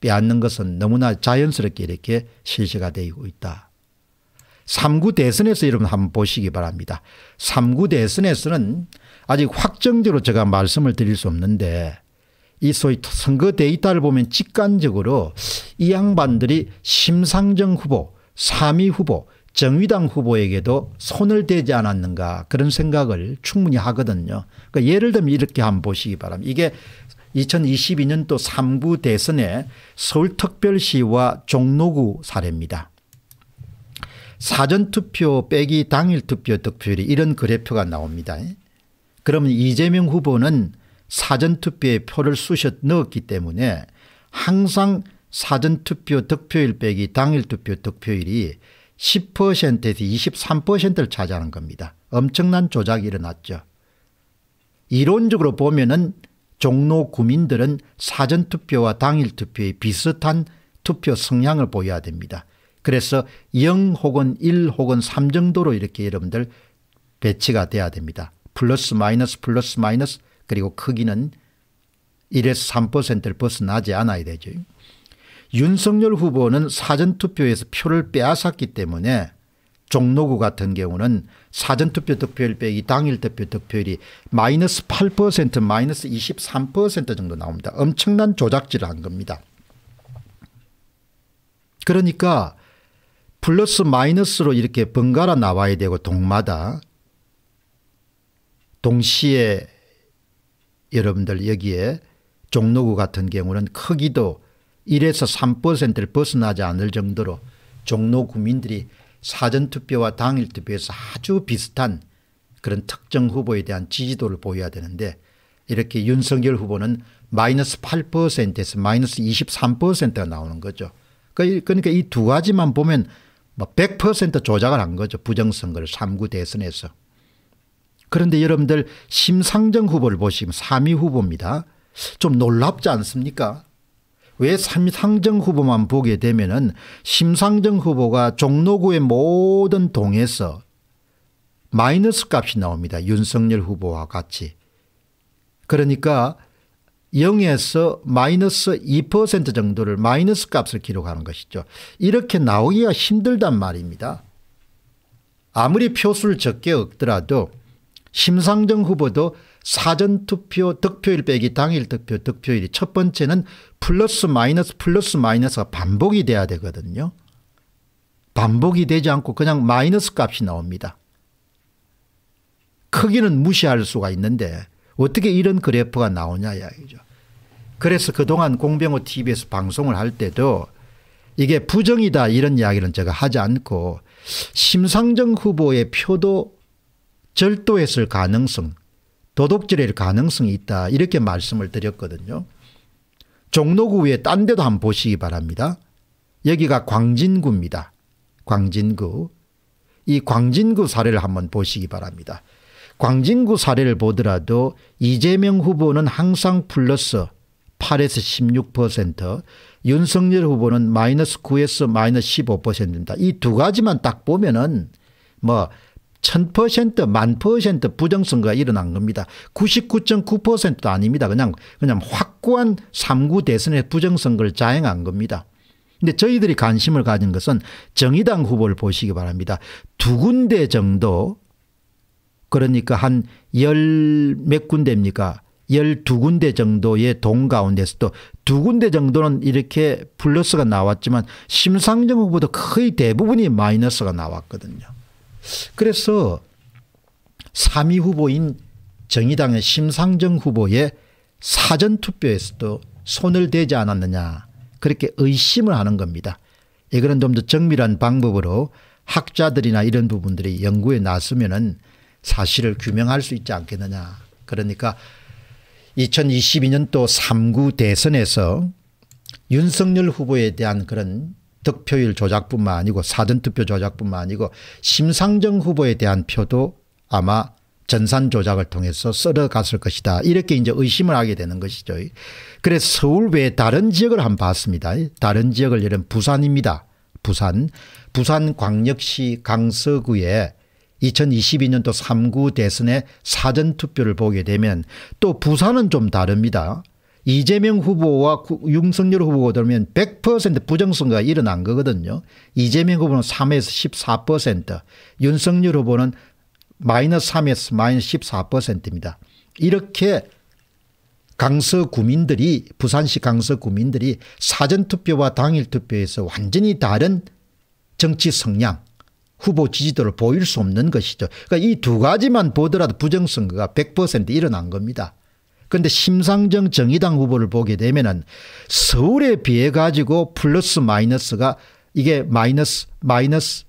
빼앗는 것은 너무나 자연스럽게 이렇게 실시가 되고 있다. 3구 대선에서 여러분 한번 보시기 바랍니다. 3구 대선에서는 아직 확정적으로 제가 말씀을 드릴 수 없는데 이 소위 선거 데이터를 보면 직관적으로 이 양반들이 심상정 후보, 3위 후보, 정의당 후보에게도 손을 대지 않았는가 그런 생각을 충분히 하거든요. 그러니까 예를 들면 이렇게 한번 보시기 바랍니다. 이게 2022년도 3구 대선의 서울특별시와 종로구 사례입니다. 사전투표 빼기 당일투표 득표율이 이런 그래프가 나옵니다. 그러면 이재명 후보는 사전투표에 표를 쑤셔 넣었기 때문에 항상 사전투표 득표율 빼기 당일투표 득표율이 10%에서 23%를 차지하는 겁니다. 엄청난 조작이 일어났죠. 이론적으로 보면 은 종로 구민들은 사전투표와 당일투표의 비슷한 투표 성향을 보여야 됩니다. 그래서 0 혹은 1 혹은 3 정도로 이렇게 여러분들 배치가 돼야 됩니다. 플러스 마이너스 플러스 마이너스 그리고 크기는 1에서 3%를 벗어나지 않아야 되죠. 윤석열 후보는 사전투표에서 표를 빼앗았기 때문에 종로구 같은 경우는 사전투표 득표율 빼기 당일 투표 득표율이 마이너스 8% 마이너스 23% 정도 나옵니다. 엄청난 조작질을 한 겁니다. 그러니까 플러스 마이너스로 이렇게 번갈아 나와야 되고 동마다 동시에 여러분들 여기에 종로구 같은 경우는 크기도 1에서 3%를 벗어나지 않을 정도로 종로 구민들이 사전투표와 당일투표에서 아주 비슷한 그런 특정 후보에 대한 지지도를 보여야 되는데 이렇게 윤석열 후보는 마이너스 8%에서 마이너스 23%가 나오는 거죠. 그 그러니까 이 두 가지만 보면 100% 뭐 조작을 한 거죠. 부정선거를 3구 대선에서. 그런데 여러분들 심상정 후보를 보시면 3위 후보입니다. 좀 놀랍지 않습니까? 왜 심상정 후보만 보게 되면은 심상정 후보가 종로구의 모든 동에서 마이너스 값이 나옵니다. 윤석열 후보와 같이. 그러니까 0에서 마이너스 2% 정도를 마이너스 값을 기록하는 것이죠. 이렇게 나오기가 힘들단 말입니다. 아무리 표수를 적게 얻더라도 심상정 후보도 사전투표 득표일 빼기 당일 득표 득표일이 첫 번째는 플러스 마이너스 플러스 마이너스가 반복이 돼야 되거든요. 반복이 되지 않고 그냥 마이너스 값이 나옵니다. 크기는 무시할 수가 있는데 어떻게 이런 그래프가 나오냐 이야기죠. 그래서 그동안 공병호 TV에서 방송을 할 때도 이게 부정이다 이런 이야기는 제가 하지 않고 심상정 후보의 표도 절도했을 가능성 도덕질일 가능성이 있다 이렇게 말씀을 드렸거든요. 종로구 외에 딴 데도 한번 보시기 바랍니다. 여기가 광진구입니다. 광진구. 이 광진구 사례를 한번 보시기 바랍니다. 광진구 사례를 보더라도 이재명 후보는 항상 플러스 8에서 16% 윤석열 후보는 마이너스 9에서 마이너스 15%입니다. 이 두 가지만 딱 보면은 뭐 1000%만 퍼센트 부정선거가 일어난 겁니다. 99.9%도 아닙니다. 그냥 그냥 확고한 3구 대선의 부정선거를 자행한 겁니다. 근데 저희들이 관심을 가진 것은 정의당 후보를 보시기 바랍니다. 두 군데 정도 그러니까 한 열 몇 군데입니까? 열 두 군데 정도의 동 가운데서도 두 군데 정도는 이렇게 플러스가 나왔지만 심상정 후보도 거의 대부분이 마이너스가 나왔거든요. 그래서 3위 후보인 정의당의 심상정 후보의 사전투표에서도 손을 대지 않았느냐 그렇게 의심을 하는 겁니다. 이거는 예, 좀더 정밀한 방법으로 학자들이나 이런 부분들이 연구에 나서면 사실을 규명할 수 있지 않겠느냐. 그러니까 2022년도 3구 대선에서 윤석열 후보에 대한 그런 득표율 조작뿐만 아니고 사전 투표 조작뿐만 아니고 심상정 후보에 대한 표도 아마 전산 조작을 통해서 썰어갔을 것이다. 이렇게 이제 의심을 하게 되는 것이죠. 그래서 서울 외 다른 지역을 한번 봤습니다. 다른 지역을 예를 부산입니다. 부산. 부산 광역시 강서구에 2022년도 3구 대선의 사전투표를 보게 되면 또 부산은 좀 다릅니다. 이재명 후보와 윤석열 후보가 들면 100% 부정선거가 일어난 거거든요. 이재명 후보는 3에서 14% 윤석열 후보는 마이너스 3에서 마이너스 14%입니다. 이렇게 강서구민들이 부산시 강서구민들이 사전투표와 당일투표에서 완전히 다른 정치 성향 후보 지지도를 보일 수 없는 것이죠. 그러니까 이두 가지만 보더라도 부정선거가 100% 일어난 겁니다. 그런데 심상정 정의당 후보를 보게 되면은 서울에 비해 가지고 플러스 마이너스가 이게 마이너스 마이너스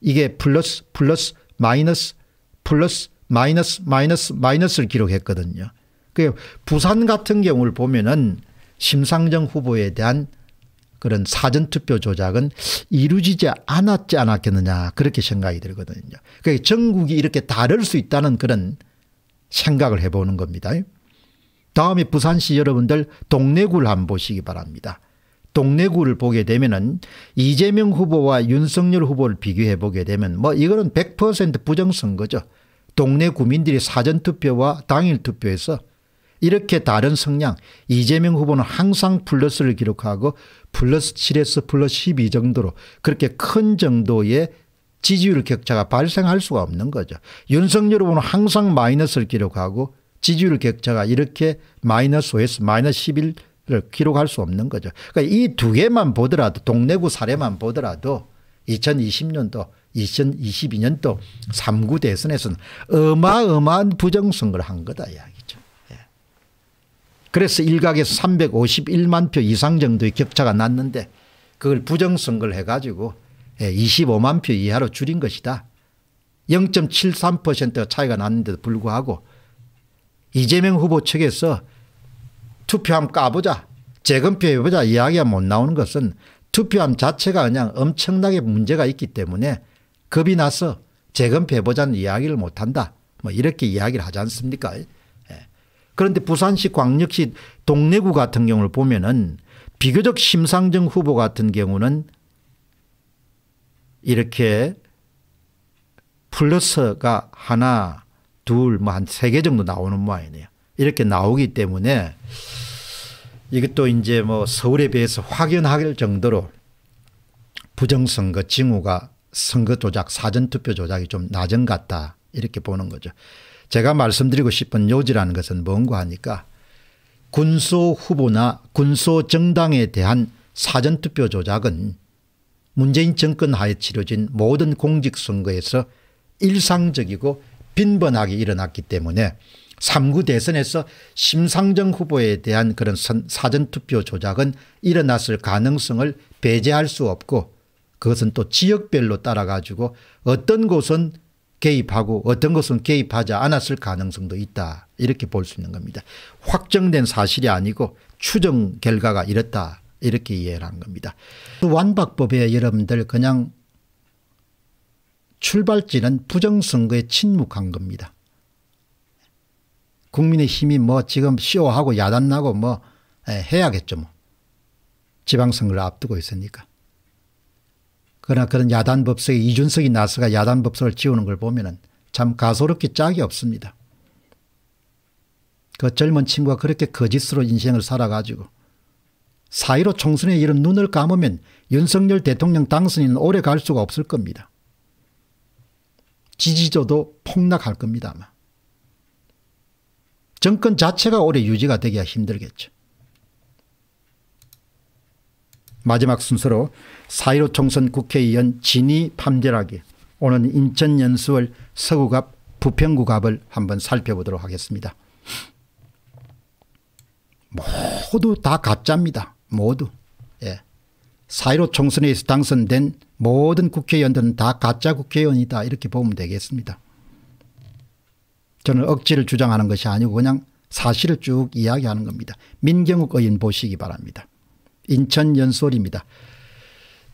이게 플러스 플러스 마이너스 플러스 마이너스 마이너스 마이너스를 기록했거든요. 그 부산 같은 경우를 보면은 심상정 후보에 대한 그런 사전투표 조작은 이루어지지 않았지 않았겠느냐 그렇게 생각이 들거든요. 그러니까 전국이 이렇게 다를 수 있다는 그런 생각을 해보는 겁니다. 다음에 부산시 여러분들 동래구를 한번 보시기 바랍니다. 동래구를 보게 되면은 이재명 후보와 윤석열 후보를 비교해 보게 되면 뭐 이거는 100% 부정선거죠. 동네 구민들이 사전투표와 당일투표에서 이렇게 다른 성향 이재명 후보는 항상 플러스를 기록하고 플러스 7에서 플러스 12 정도로 그렇게 큰 정도의 지지율 격차가 발생할 수가 없는 거죠. 윤석열 후보는 항상 마이너스를 기록하고 지지율 격차가 이렇게 마이너스 마이너스 11을 기록할 수 없는 거죠. 그러니까 이 두 개만 보더라도 동래구 사례만 보더라도 2020년도 2022년도 3구 대선에서는 어마어마한 부정선거를 한 거다 이야기죠. 예. 그래서 일각에서 351만 표 이상 정도의 격차가 났는데 그걸 부정선거를 해가지고 25만 예, 표 이하로 줄인 것이다. 0.73% 차이가 났는데도 불구하고 이재명 후보 측에서 투표함 까보자 재검표해보자 이야기가 못 나오는 것은 투표함 자체가 그냥 엄청나게 문제가 있기 때문에 겁이 나서 재검표해보자는 이야기를 못한다. 뭐 이렇게 이야기를 하지 않습니까 예. 그런데 부산시 광역시 동래구 같은 경우를 보면 은 비교적 심상정 후보 같은 경우는 이렇게 플러스가 하나, 둘, 뭐 한 세 개 정도 나오는 모양이네요. 이렇게 나오기 때문에 이것도 이제 뭐 서울에 비해서 확연할 정도로 부정선거 징후가 선거 조작, 사전투표 조작이 좀 낮은 것 같다. 이렇게 보는 거죠. 제가 말씀드리고 싶은 요지라는 것은 뭔가 하니까 군소 후보나 군소 정당에 대한 사전투표 조작은 문재인 정권 하에 치러진 모든 공직선거에서 일상적이고 빈번하게 일어났기 때문에 3구 대선에서 심상정 후보에 대한 그런 사전투표 조작은 일어났을 가능성을 배제할 수 없고 그것은 또 지역별로 따라 가지고 어떤 곳은 개입하고 어떤 것은 개입하지 않았을 가능성도 있다 이렇게 볼 수 있는 겁니다. 확정된 사실이 아니고 추정 결과가 이렇다 이렇게 이해를 한 겁니다. 그 완박법에 여러분들 그냥 출발지는 부정선거에 침묵한 겁니다. 국민의 힘이 뭐 지금 쇼하고 야단나고 뭐 예, 해야겠죠 뭐. 지방선거를 앞두고 있으니까. 그러나 그런 야단법석에 이준석이 나서가 야단법석을 지우는 걸 보면 참가소롭게 짝이 없습니다. 그 젊은 친구가 그렇게 거짓으로 인생을 살아가지고 사1로 총선에 이름 눈을 감으면 윤석열 대통령 당선인은 오래 갈 수가 없을 겁니다. 지지조도 폭락할 겁니다 아마. 정권 자체가 오래 유지가 되기가 힘들겠죠. 마지막 순서로 사1로 총선 국회의원 진위 판결하기 오늘 인천 연수월 서구갑 부평구갑을 한번 살펴보도록 하겠습니다. 모두 다 가짜입니다. 모두 예. 사이로 총선에서 당선된 모든 국회의원들은 다 가짜 국회의원이다 이렇게 보면 되겠습니다. 저는 억지를 주장하는 것이 아니고 그냥 사실을 쭉 이야기하는 겁니다. 민경욱 의원 보시기 바랍니다. 인천 연솔입니다.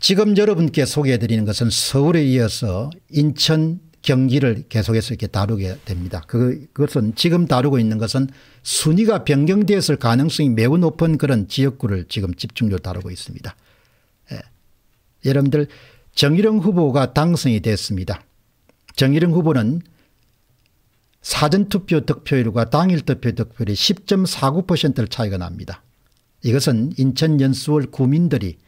지금 여러분께 소개해드리는 것은 서울에 이어서 인천 경기를 계속해서 이렇게 다루게 됩니다. 그, 그것은 지금 다루고 있는 것은 순위가 변경되었을 가능성이 매우 높은 그런 지역구를 지금 집중적으로 다루고 있습니다. 예. 여러분들 정일영 후보가 당선이 됐습니다. 정일영 후보는 사전투표 득표율과 당일 투표 득표율이 10.49%를 차이가 납니다. 이것은 인천 연수월 구민들이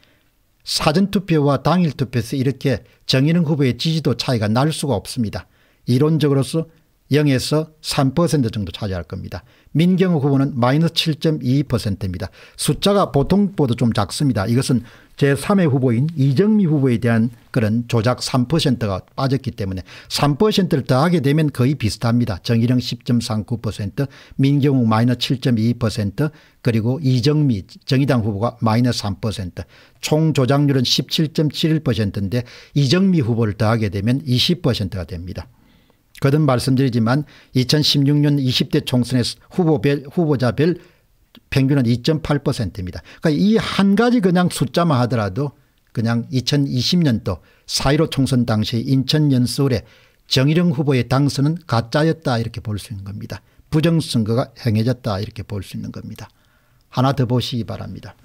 사전투표와 당일투표에서 이렇게 정의는 후보의 지지도 차이가 날 수가 없습니다. 이론적으로서 0에서 3% 정도 차지할 겁니다. 민경호 후보는 마이너스 7.2%입니다. 숫자가 보통보다 좀 작습니다. 이것은 제3의 후보인 이정미 후보에 대한 그런 조작 3%가 빠졌기 때문에 3%를 더하게 되면 거의 비슷합니다. 정일영 10.39% 민경욱 마이너스 7.2% 그리고 이정미 정의당 후보가 마이너스 3%총 조작률은 17.71%인데 이정미 후보를 더하게 되면 20%가 됩니다. 거듭 말씀드리지만 2016년 20대 총선에서 후보별, 후보자별 평균은 2.8%입니다. 그러니까 이 한 가지 그냥 숫자만 하더라도 그냥 2020년도 4.15 총선 당시 인천 연수울에 정일영 후보의 당선은 가짜였다 이렇게 볼 수 있는 겁니다. 부정선거가 행해졌다 이렇게 볼 수 있는 겁니다. 하나 더 보시기 바랍니다.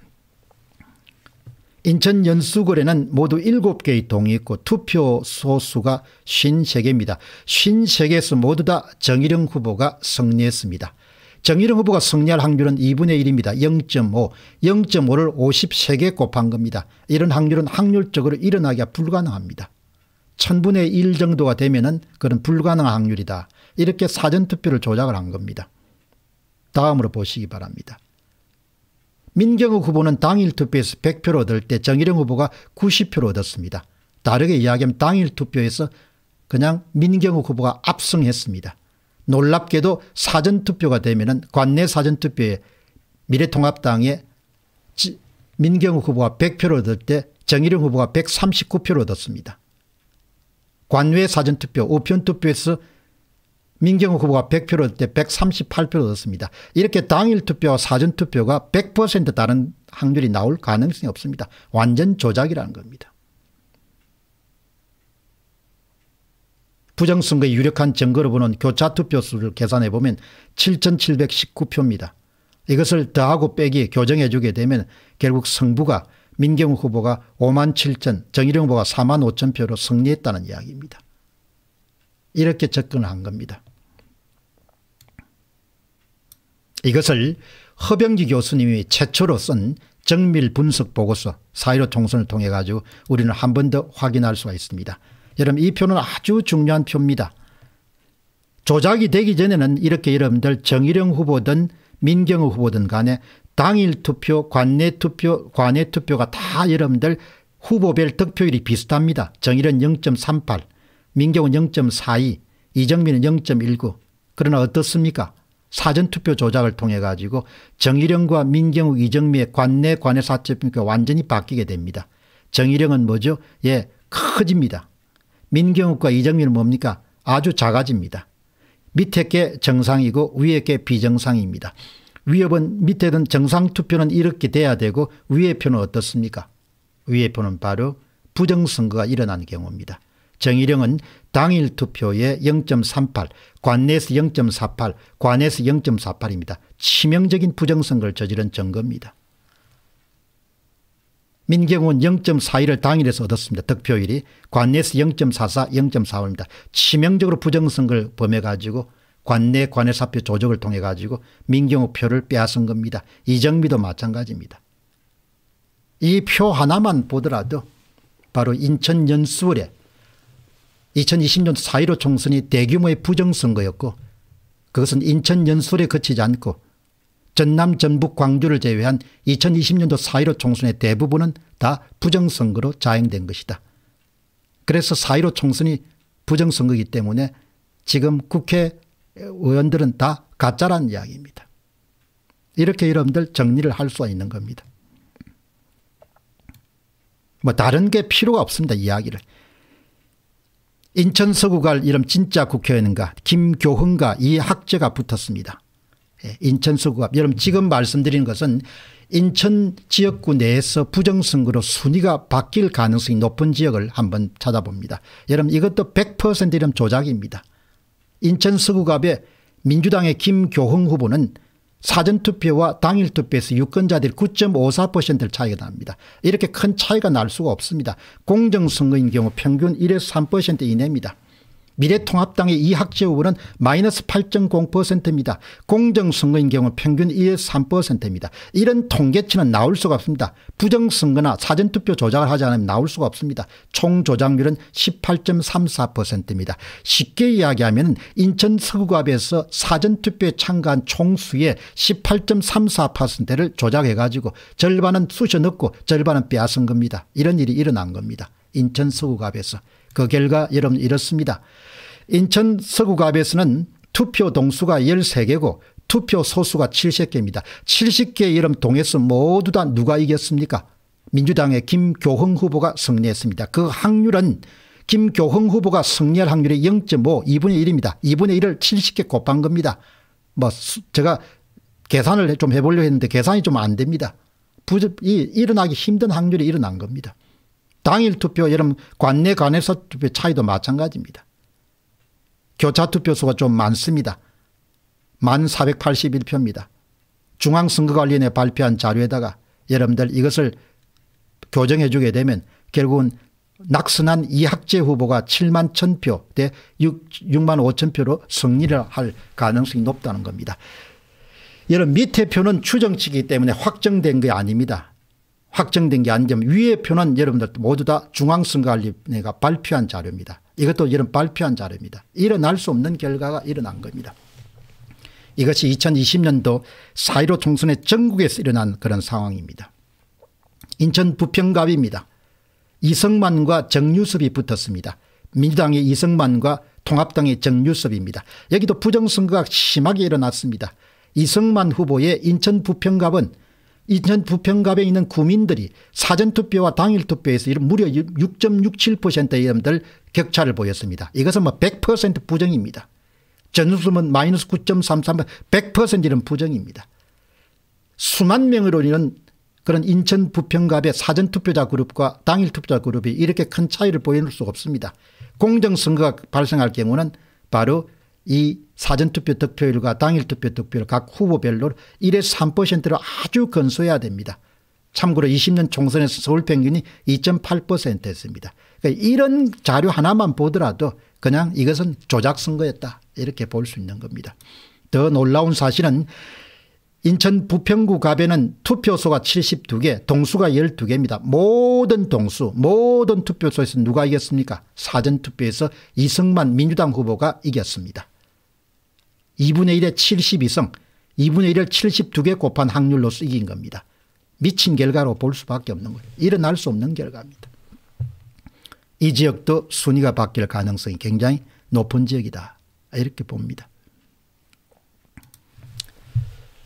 인천 연수구에는 모두 7개의 동이 있고 투표 소수가 53개입니다. 53개에서 모두 다 정일영 후보가 승리했습니다. 정일영 후보가 승리할 확률은 2분의 1입니다. 0.5, 0.5를 53개 곱한 겁니다. 이런 확률은 확률적으로 일어나기가 불가능합니다. 1000분의 1 정도가 되면 은 그런 불가능한 확률이다. 이렇게 사전투표를 조작을 한 겁니다. 다음으로 보시기 바랍니다. 민경욱 후보는 당일 투표에서 100표를 얻을 때 정일영 후보가 90표를 얻었습니다. 다르게 이야기하면 당일 투표에서 그냥 민경욱 후보가 압승했습니다. 놀랍게도 사전투표가 되면 관내 사전투표에 미래통합당의 민경욱 후보가 100표를 얻을 때 정일영 후보가 139표를 얻었습니다. 관외 사전투표 우편투표에서 민경 호 후보가 100표를 얻을 때 138표를 얻었습니다. 이렇게 당일 투표와 사전 투표가 100% 다른 확률이 나올 가능성이 없습니다. 완전 조작이라는 겁니다. 부정선거의 유력한 증거로 보는 교차투표수를 계산해 보면 7,719표입니다. 이것을 더하고 빼기 교정해 주게 되면 결국 성부가 민경 후보가 5만 7천 정일영 후보가 4만 5천 표로 승리했다는 이야기입니다. 이렇게 접근한 겁니다. 이것을 허병기 교수님이 최초로 쓴 정밀 분석 보고서 사1로 총선을 통해 가지고 우리는 한 번 더 확인할 수가 있습니다. 여러분 이 표는 아주 중요한 표입니다. 조작이 되기 전에는 이렇게 여러분들 정일영 후보든 민경호 후보든 간에 당일 투표, 관내 투표, 관내 투표가 다 여러분들 후보별 득표율이 비슷합니다. 정일은 0.38, 민경은 0.42, 이정민은 0.19. 그러나 어떻습니까? 사전투표 조작을 통해 가지고 정의령과 민경욱 이정미의 관내 관외 사채평가 완전히 바뀌게 됩니다. 정의령은 뭐죠? 예 커집니다. 민경욱과 이정미는 뭡니까? 아주 작아집니다. 밑에 게 정상이고 위에 게 비정상입니다. 위협은 밑에든 정상투표는 이렇게 돼야 되고 위의 표는 어떻습니까? 위의 표는 바로 부정선거가 일어난 경우입니다. 정일영은 당일 투표의 0.38, 관내에서 0.48, 관에서 내 0.48입니다. 치명적인 부정선거를 저지른 증거입니다 민경훈 0.41을 당일에서 얻었습니다. 득표율이 관내에서 0.44, 0.45입니다. 치명적으로 부정선거를 범해가지고 관내 관외사표 조작을 통해 가지고 민경호 표를 빼앗은 겁니다. 이정미도 마찬가지입니다. 이 표 하나만 보더라도 바로 인천 연수월에 2020년 4.15 총선이 대규모의 부정선거였고 그것은 인천 연설에 그치지 않고 전남 전북 광주를 제외한 2020년도 4.15 총선의 대부분은 다 부정선거로 자행된 것이다. 그래서 4.15 총선이 부정선거이기 때문에 지금 국회의원들은 다 가짜란 이야기입니다. 이렇게 여러분들 정리를 할 수가 있는 겁니다. 뭐 다른 게 필요가 없습니다. 이야기를. 인천 서구갈 이름 진짜 국회의원인가 김교훈과 이 학자가 붙었습니다. 예, 인천 서구갑 여러분 지금 말씀드린 것은 인천 지역구 내에서 부정선거로 순위가 바뀔 가능성이 높은 지역을 한번 찾아봅니다. 여러분 이것도 100% 이름 조작입니다. 인천 서구갑의 민주당의 김교흥 후보는 사전투표와 당일투표에서 유권자들이 9.54%를 차이가 납니다. 이렇게 큰 차이가 날 수가 없습니다. 공정선거인 경우 평균 1에서 3% 이내입니다. 미래통합당의 이학재 후보는 마이너스 8.0%입니다. 공정선거인 경우 평균 1 3%입니다. 이런 통계치는 나올 수가 없습니다. 부정선거나 사전투표 조작을 하지 않으면 나올 수가 없습니다. 총 조작률은 18.34%입니다. 쉽게 이야기하면 인천 서구갑에서 사전투표에 참가한 총수의 18.34%를 조작해가지고 절반은 쑤셔 넣고 절반은 빼앗은 겁니다. 이런 일이 일어난 겁니다. 인천 서구갑에서. 그 결과 여러분 이렇습니다. 인천 서구갑에서는 투표 동수가 13개고 투표 소수가 70개입니다. 70개 이름 동에서 모두 다 누가 이겼습니까? 민주당의 김교흥 후보가 승리했습니다. 그 확률은 김교흥 후보가 승리할 확률이 0.5 2분의 1입니다. 2분의 1을 70개 곱한 겁니다. 뭐 제가 계산을 좀해보려 했는데 계산이 좀 안 됩니다. 부이 일어나기 힘든 확률이 일어난 겁니다. 당일 투표 여러분 관내 간내사 투표 차이도 마찬가지입니다. 교차 투표수가 좀 많습니다. 1481표입니다. 중앙선거관리원에 발표한 자료에다가 여러분들 이것을 교정해 주게 되면 결국은 낙선한 이학재 후보가 7만 1000표 대 6, 6만 5000표로 승리를 할 가능성이 높다는 겁니다. 여러분 밑에 표는 추정치기 때문에 확정된 게 아닙니다. 확정된 게 아니지만 위에 표는 여러분들 모두 다중앙선거관리위가 발표한 자료입니다. 이것도 이런 발표한 자료입니다. 일어날 수 없는 결과가 일어난 겁니다. 이것이 2020년도 4.15 총선에 전국에서 일어난 그런 상황입니다. 인천 부평갑입니다. 이성만과 정유섭이 붙었습니다. 민주당의 이성만과 통합당의 정유섭입니다. 여기도 부정선거가 심하게 일어났습니다. 이성만 후보의 인천 부평갑은 인천 부평갑에 있는 구민들이 사전투표와 당일투표에서 무려 6.67%의 여러분들 격차를 보였습니다. 이것은 뭐 100% 부정입니다. 전수수은 마이너스 9.33, 100% 이런 부정입니다. 수만 명으로리는 그런 인천 부평갑의 사전투표자 그룹과 당일투표자 그룹이 이렇게 큰 차이를 보일 수가 없습니다. 공정선거가 발생할 경우는 바로 이 사전투표 득표율과 당일투표 득표율 각 후보별로 1에 3%로 아주 건수해야 됩니다. 참고로 20년 총선에서 서울 평균이 2.8%였습니다. 그러니까 이런 자료 하나만 보더라도 그냥 이것은 조작 선거였다 이렇게 볼 수 있는 겁니다. 더 놀라운 사실은 인천 부평구 갑에는 투표소가 72개 동수가 12개입니다. 모든 동수 모든 투표소에서 누가 이겼습니까 사전투표에서 이승만 민주당 후보가 이겼습니다. 2분의 1의 72성, 2분의 1을 72개 곱한 확률로 쓰인 겁니다. 미친 결과로 볼 수밖에 없는 거예요. 일어날 수 없는 결과입니다. 이 지역도 순위가 바뀔 가능성이 굉장히 높은 지역이다. 이렇게 봅니다.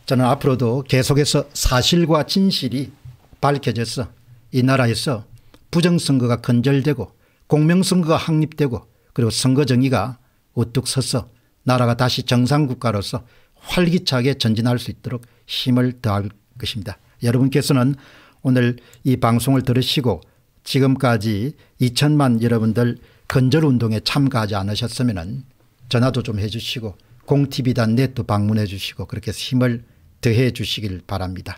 저는 앞으로도 계속해서 사실과 진실이 밝혀져서 이 나라에서 부정선거가 근절되고 공명선거가 확립되고 그리고 선거정의가 우뚝 서서 나라가 다시 정상국가로서 활기차게 전진할 수 있도록 힘을 더할 것입니다. 여러분께서는 오늘 이 방송을 들으시고 지금까지 2천만 여러분들 건절운동에 참가하지 않으셨으면 전화도 좀 해 주시고 공TV단 넷도 방문해 주시고 그렇게 힘을 더해 주시길 바랍니다.